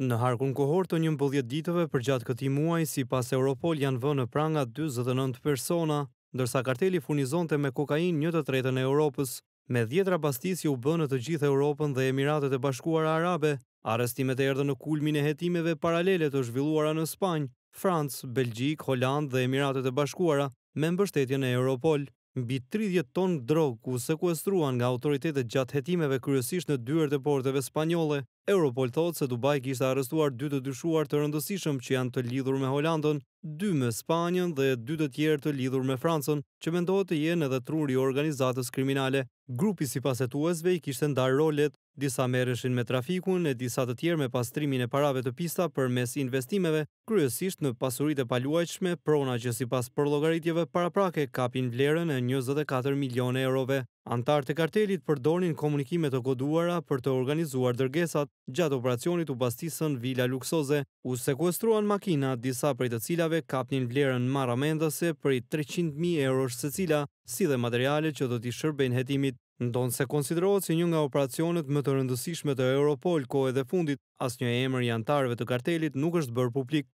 Në harkun kohor të një mbëdhjet ditëve për gjatë këti muaj, si pas Europol janë vë në pranga 29 persona, dërsa karteli furnizonte me kokain një të tretën e Europës, me djetra bastisi u bënë të gjithë Europën dhe Emiratet e Bashkuara Arabe, arestimet e erdë në kulmin e jetimeve paralele të zhvilluara në Spanjë, Francë, Belgjik, Hollandë dhe Emiratet e Bashkuara me mbështetjen e Europol mbi 30 tonë drogë ku sekuestruan nga autoritetet gjatë hetimeve kryesisht në dyert e porteve spanjolle. Europol thotë se Dubai kishtë arrestuar dy të dyshuar të rëndësishëm që janë të lidhur me Holandën dy me Spanjën dhe dy të tjerë të lidhur me Francën, që mendohet të jenë edhe truri organizatës kriminale. Grupi si pasetuesve i kishtë ndarë rolet, disa mereshin me trafikun e disa të tjerë me pastrimin e parave të pista për mes investimeve, kryesisht në pasurit e paluajshme, prona që si pas përlogaritjeve para prake kapin vlerën e 24 milion e eurove. Antarë të kartelit përdonin komunikimet të koduara për të organizuar dërgesat gjatë operacionit u bastisën Villa Luksoze, u sekuestruan makina disa për i të cilave kapnin vlerën mara mendëse për i 300.000 euro së cila, si dhe materiale që do t'i shërben jetimit. Ndonë se konsiderohet si një nga operacionet më të rëndësishme të Europol, ko edhe fundit, as një emër i antarëve të kartelit nuk është bërë publik.